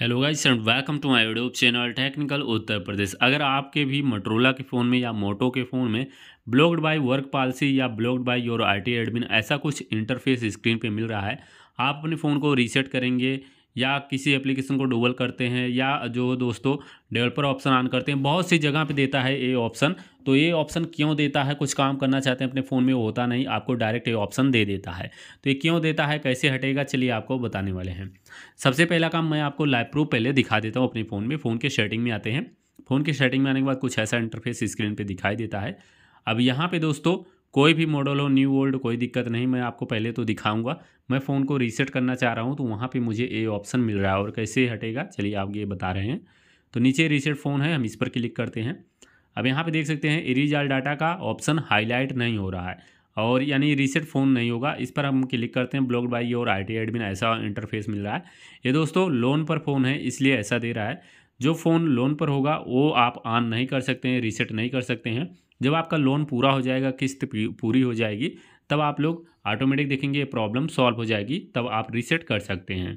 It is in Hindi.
hello guys and welcome to my YouTube channel technical Uttar Pradesh अगर आपके भी मोटरोला के फ़ोन में या मोटो के फ़ोन में ब्लॉक्ड बाय वर्क पॉलिसी या blocked by your IT admin ऐसा कुछ इंटरफेस स्क्रीन पे मिल रहा है आप अपने फ़ोन को रीसेट करेंगे या किसी एप्लीकेशन को डूगल करते हैं या जो दोस्तों डेवलपर ऑप्शन ऑन करते हैं बहुत सी जगह पे देता है ये ऑप्शन तो ये ऑप्शन क्यों देता है कुछ काम करना चाहते हैं अपने फ़ोन में होता नहीं आपको डायरेक्ट ये ऑप्शन दे देता है तो ये क्यों देता है कैसे हटेगा चलिए आपको बताने वाले हैं सबसे पहला काम मैं आपको लाइव प्रूफ पहले दिखा देता हूँ अपने फ़ोन में फ़ोन के सेटिंग में आते हैं फ़ोन के सेटिंग में आने के बाद कुछ ऐसा इंटरफेस स्क्रीन पर दिखाई देता है अब यहाँ पर दोस्तों कोई भी मॉडल हो न्यू ओल्ड कोई दिक्कत नहीं मैं आपको पहले तो दिखाऊंगा मैं फ़ोन को रीसेट करना चाह रहा हूँ तो वहाँ पे मुझे ए ऑप्शन मिल रहा है और कैसे हटेगा चलिए आप ये बता रहे हैं तो नीचे रीसेट फ़ोन है हम इस पर क्लिक करते हैं अब यहाँ पे देख सकते हैं इरीज डाटा का ऑप्शन हाईलाइट नहीं हो रहा है और यानी रीसेट फ़ोन नहीं होगा इस पर हम क्लिक करते हैं ब्लॉक बाई और आई टी एडमिन ऐसा इंटरफेस मिल रहा है ये दोस्तों लोन पर फ़ोन है इसलिए ऐसा दे रहा है जो फ़ोन लोन पर होगा वो आप ऑन नहीं कर सकते हैं रीसेट नहीं कर सकते हैं जब आपका लोन पूरा हो जाएगा किस्त पूरी हो जाएगी तब आप लोग ऑटोमेटिक देखेंगे ये प्रॉब्लम सॉल्व हो जाएगी तब आप रीसेट कर सकते हैं